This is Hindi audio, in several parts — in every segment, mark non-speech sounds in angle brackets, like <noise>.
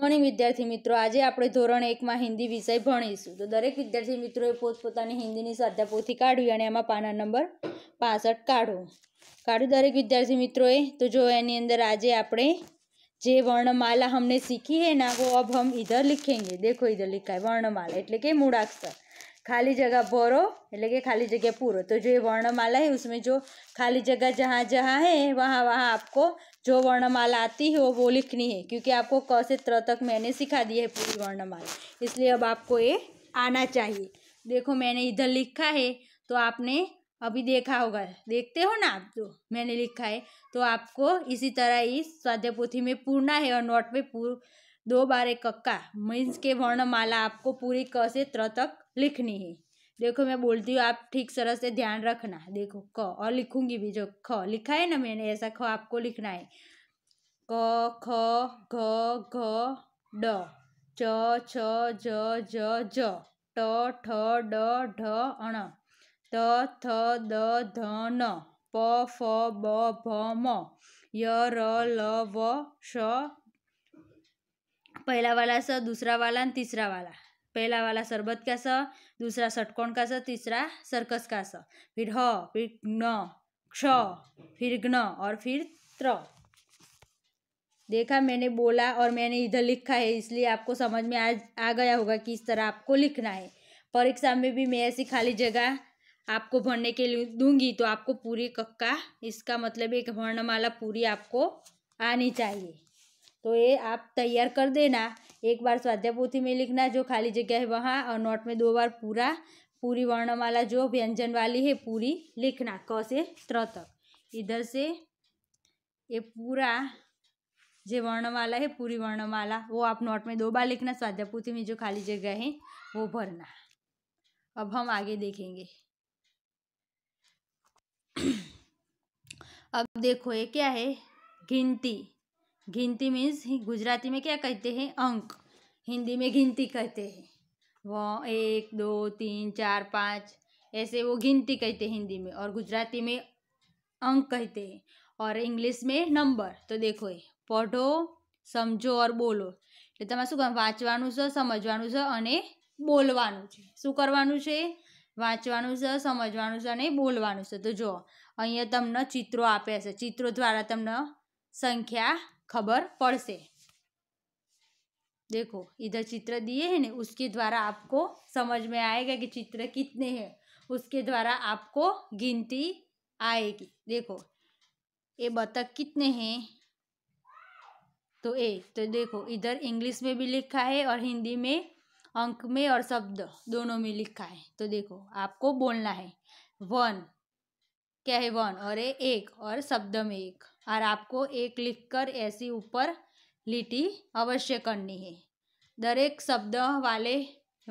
મોર્નિંગ વિદ્યાર્થી મિત્રો આજે આપણે ધોરણ એકમાં હિન્દી વિષય ભણીશું તો દરેક વિદ્યાર્થી મિત્રોએ પોતપોતાની હિન્દીની પોથી કાઢવી અને એમાં પાના નંબર પાસઠ કાઢો કાઢ્યું દરેક વિદ્યાર્થી મિત્રોએ તો જો એની અંદર આજે આપણે જે વર્ણમાલા અમને શીખી હે ના વો અબ હમ ઇધર લિખેંગે દેખો ઇધર લિખાય વર્ણમાલા એટલે કે મૂળાક્ષર ખાલી જગા ભરો એટલે કે ખાલી જગ્યા પૂરો તો જો એ વર્ણમાલા હે ઉસમે જો ખાલી જગા જહા જહાં હે વહા વહા આપકો जो वर्णमाला आती है वो वो लिखनी है क्योंकि आपको क से त्र तक मैंने सिखा दी है पूरी वर्णमाला इसलिए अब आपको ये आना चाहिए देखो मैंने इधर लिखा है तो आपने अभी देखा होगा देखते हो ना आप जो मैंने लिखा है तो आपको इसी तरह इस स्वाध्याय पोथी में पूर्णा है और नोट में पू दो बार एक कक्का मीन्स के वर्णमाला आपको पूरी क से त्र तक लिखनी है देखो मैं बोलती हूँ आप ठीक सरस से ध्यान रखना देखो क और लिखूंगी भी जो ख लिखा है ना मैंने ऐसा ख आपको लिखना है क ख घ घ ड च छ ज ज ज ट ठ ड ढ अण त थ द ध न प फ ब भ म य र ल व श पहला वाला स दूसरा वाला तीसरा वाला पहला वाला शरबत का स दूसरा षटकोण का स तीसरा सर्कस का स फिर ह फिर न क्ष फिर ग्न और फिर त्र देखा मैंने बोला और मैंने इधर लिखा है इसलिए आपको समझ में आ आ गया होगा कि इस तरह आपको लिखना है परीक्षा में भी मैं ऐसी खाली जगह आपको भरने के लिए दूंगी तो आपको पूरी कक्का इसका मतलब एक वर्णमाला पूरी आपको आनी चाहिए तो ये आप तैयार कर देना एक बार स्वाध्याय पोथी में लिखना जो खाली जगह है वहाँ और नोट में दो बार पूरा पूरी वर्णमाला जो व्यंजन वाली है पूरी लिखना क से त्र तक इधर से ये पूरा जो वर्णमाला है पूरी वर्णमाला वो आप नोट में दो बार लिखना स्वाध्याय पोथी में जो खाली जगह है वो भरना अब हम आगे देखेंगे <clears throat> अब देखो ये क्या है गिनती गिनती मीन्स गुजराती में क्या कहते हैं अंक हिंदी में गिनती कहते हैं वो एक दो तीन चार पाँच ऐसे वो गिनती कहते हैं हिंदी में और गुजराती में अंक कहते हैं और इंग्लिश में नंबर तो देखो ये पढ़ो समझो और बोलो ये तो शू वाँचवा समझवा बोलवा शू करवा वाँचवा समझवा बोलवा तो जो अँ तमने चित्रों आप चित्रों द्वारा तमने संख्या खबर पड़ से देखो इधर चित्र दिए हैं ना उसके द्वारा आपको समझ में आएगा कि चित्र कितने हैं उसके द्वारा आपको गिनती आएगी देखो ये बतख कितने हैं तो ए तो देखो इधर इंग्लिश में भी लिखा है और हिंदी में अंक में और शब्द दोनों में लिखा है तो देखो आपको बोलना है वन क्या है वन और ए एक और शब्द में एक और आपको एक लिख कर ऐसी ऊपर लिटी अवश्य करनी है દરેક શબ્દ વાલે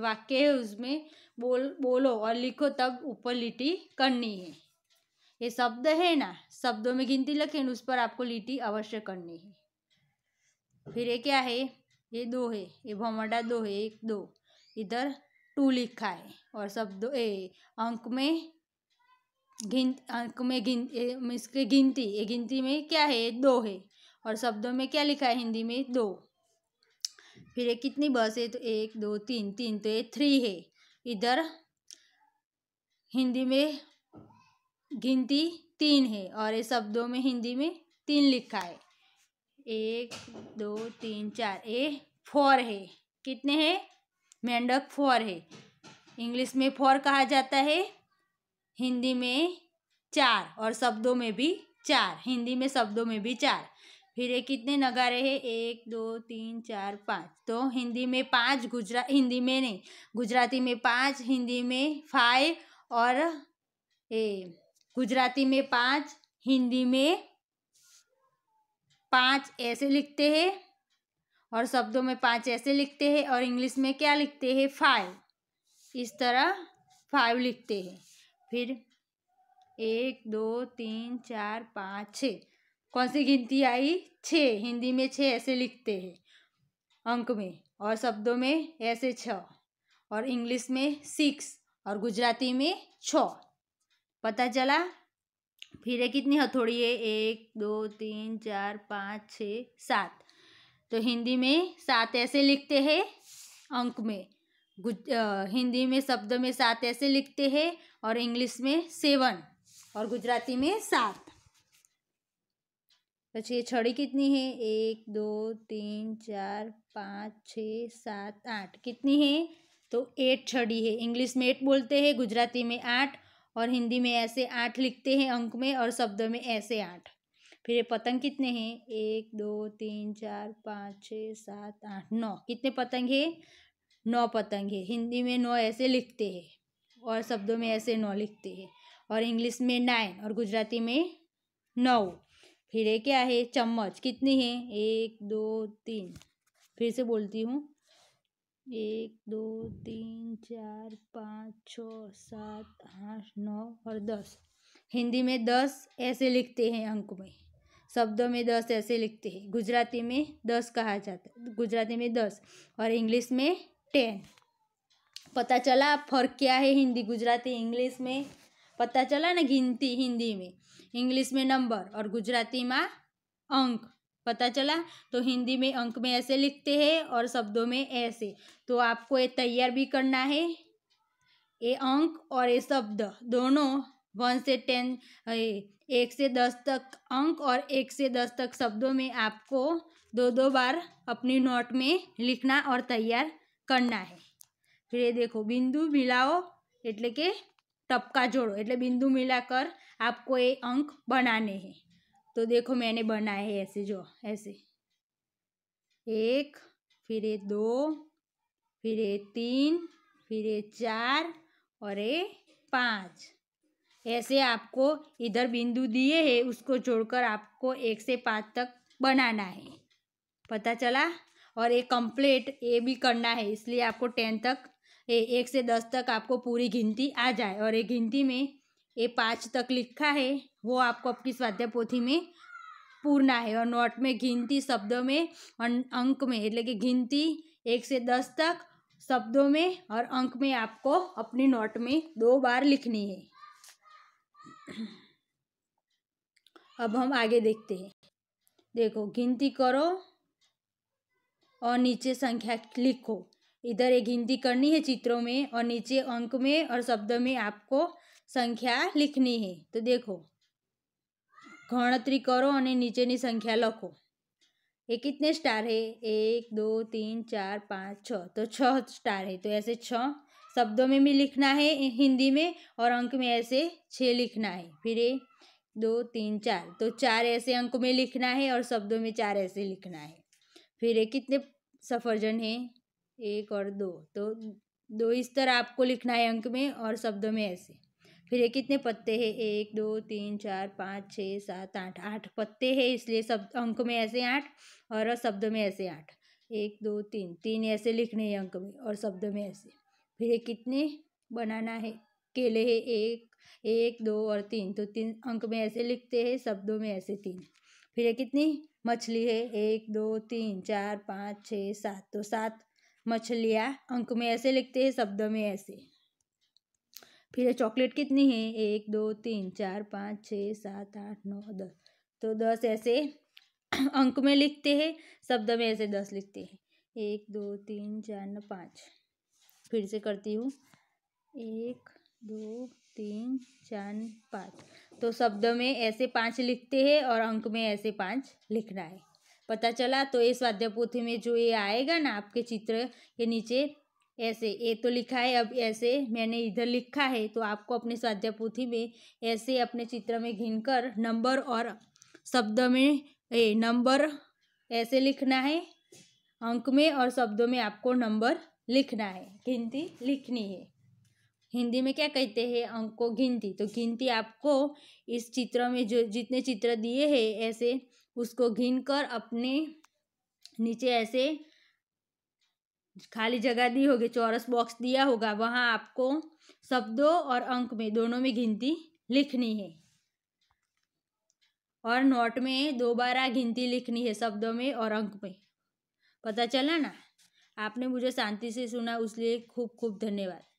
વાક્ય उसमें बोल बोलो और लिखो तब ऊपर लिटी करनी है ये शब्द है ना शब्दों में गिनती लखें उस पर आपको लिटी अवश्य करनी है फिर ये क्या है ये दो है ये भमंडा दो है एक दो इधर टू लिखा है और शब्द ए अंक में गिन में गिन इसके गिनती ये गिनती में क्या है दो है और शब्दों में क्या लिखा है हिंदी में दो फिर ये कितनी बस है तो एक दो तीन तीन तो ये थ्री है इधर हिंदी में गिनती तीन है और ये शब्दों में हिंदी में तीन लिखा है एक दो तीन चार ए फोर है कितने हैं मेंढक फोर है इंग्लिश में फोर कहा जाता है हिंदी में चार और शब्दों में भी चार हिंदी में शब्दों में भी चार फिर ये कितने नगारे हैं एक दो तीन चार पाँच तो हिंदी में पाँच गुजरा हिंदी में नहीं गुजराती में पाँच हिंदी में फाइव और ए गुजराती में पाँच हिंदी में पाँच ऐसे लिखते हैं और शब्दों में पाँच ऐसे लिखते हैं और इंग्लिश में क्या लिखते हैं फाइव इस तरह फाइव लिखते हैं फिर एक दो तीन चार पाँच छ कौन सी गिनती आई छः हिंदी में छः ऐसे लिखते हैं अंक में और शब्दों में ऐसे छ और इंग्लिश में सिक्स और गुजराती में छ पता चला फिर है कितनी हथौड़ी है एक दो तीन चार पाँच छ सात तो हिंदी में सात ऐसे लिखते हैं अंक में हिंदी में शब्द में सात ऐसे लिखते हैं और इंग्लिश में सेवन और गुजराती में सात तो ये छड़ी कितनी है एक दो तीन चार पाँच छ सात आठ कितनी है तो एट छड़ी है इंग्लिश में एट बोलते हैं गुजराती में आठ और हिंदी में ऐसे आठ लिखते हैं अंक में और शब्द में ऐसे आठ फिर ये पतंग कितने हैं एक दो तीन चार पाँच छ सात आठ नौ कितने पतंग है नौ पतंगे हिंदी में नौ ऐसे लिखते हैं और शब्दों में ऐसे नौ लिखते हैं और इंग्लिश में नाइन और गुजराती में नौ फिर ये क्या है चम्मच कितनी है एक दो तीन फिर से बोलती हूँ एक दो तीन चार पाँच छ सात आठ नौ और दस हिंदी में दस ऐसे लिखते हैं अंक में शब्दों में दस ऐसे लिखते हैं गुजराती में दस कहा जाता है गुजराती में दस और इंग्लिश में टेन पता चला फर्क क्या है हिंदी गुजराती इंग्लिश में पता चला ना गिनती हिंदी में इंग्लिश में नंबर और गुजराती में अंक पता चला तो हिंदी में अंक में ऐसे लिखते हैं और शब्दों में ऐसे तो आपको ये तैयार भी करना है ये अंक और ये शब्द दोनों वन से टेन एक से दस तक अंक और एक से दस तक शब्दों में आपको दो दो बार अपनी नोट में लिखना और तैयार करना है फिर ये देखो बिंदु मिलाओ एट्ले कि टपका जोड़ो एट बिंदु मिलाकर आपको ये अंक बनाने हैं तो देखो मैंने बनाए हैं ऐसे जो ऐसे एक फिर ये दो फिर ये तीन फिर ये चार और ये पाँच ऐसे आपको इधर बिंदु दिए हैं उसको जोड़कर आपको एक से पाँच तक बनाना है पता चला और ये कंप्लीट ये भी करना है इसलिए आपको टेन तक ए एक से दस तक आपको पूरी गिनती आ जाए और ये गिनती में ये पाँच तक लिखा है वो आपको आपकी स्वाध्याय पोथी में पूर्णा है और नोट में गिनती शब्दों में और अंक में एट कि गिनती एक से दस तक शब्दों में और अंक में आपको अपनी नोट में दो बार लिखनी है अब हम आगे देखते हैं देखो गिनती करो और नीचे संख्या लिखो इधर एक गिनती करनी है चित्रों में और नीचे अंक में और शब्द में आपको संख्या लिखनी है तो देखो गणतरी करो और नीचे नी संख्या लखो ये कितने स्टार है एक दो तीन चार पाँच छ तो छः स्टार है तो ऐसे छ शब्दों में भी लिखना है हिंदी में और अंक में ऐसे छः लिखना है फिर दो तीन चार तो चार ऐसे अंक में लिखना है और शब्दों में चार ऐसे लिखना है फिर कितने सफरजन हैं एक और दो तो दो इस तरह आपको लिखना है अंक में और शब्दों में ऐसे फिर ये कितने पत्ते हैं एक दो तीन चार पाँच छः सात आठ आठ पत्ते हैं इसलिए सब अंक में ऐसे आठ और शब्द में ऐसे आठ एक दो तीन तीन ऐसे लिखने हैं अंक में और शब्द में ऐसे फिर ये कितने बनाना है केले है एक एक दो और तीन तो तीन अंक में ऐसे लिखते हैं शब्दों में ऐसे तीन फिर ये कितनी मछली है एक दो तीन चार पाँच छः सात तो सात मछलियाँ अंक में ऐसे लिखते हैं शब्द में ऐसे फिर चॉकलेट कितनी है एक दो तीन चार पाँच छः सात आठ नौ दस तो दस ऐसे अंक में लिखते हैं शब्द में ऐसे दस लिखते हैं एक दो तीन चार न पाँच फिर से करती हूँ एक दो तीन चार पाँच तो शब्द में ऐसे पाँच लिखते हैं और अंक में ऐसे पाँच लिखना है पता चला तो ये स्वाध्याय पोथी में जो ये आएगा ना आपके चित्र के नीचे ऐसे ये तो लिखा है अब ऐसे मैंने इधर लिखा है तो आपको अपने स्वाध्याय पोथी में ऐसे अपने चित्र में घिन नंबर और शब्द में ए नंबर ऐसे लिखना है अंक में और शब्दों में आपको नंबर लिखना है गिनती लिखनी है हिंदी में क्या कहते हैं अंक को गिनती तो गिनती आपको इस चित्र में जो जितने चित्र दिए हैं ऐसे उसको घिन कर अपने नीचे ऐसे खाली जगह दी होगी चौरस बॉक्स दिया होगा वहाँ आपको शब्दों और अंक में दोनों में गिनती लिखनी है और नोट में दोबारा गिनती लिखनी है शब्दों में और अंक में पता चला ना आपने मुझे शांति से सुना उसलिए खूब खूब धन्यवाद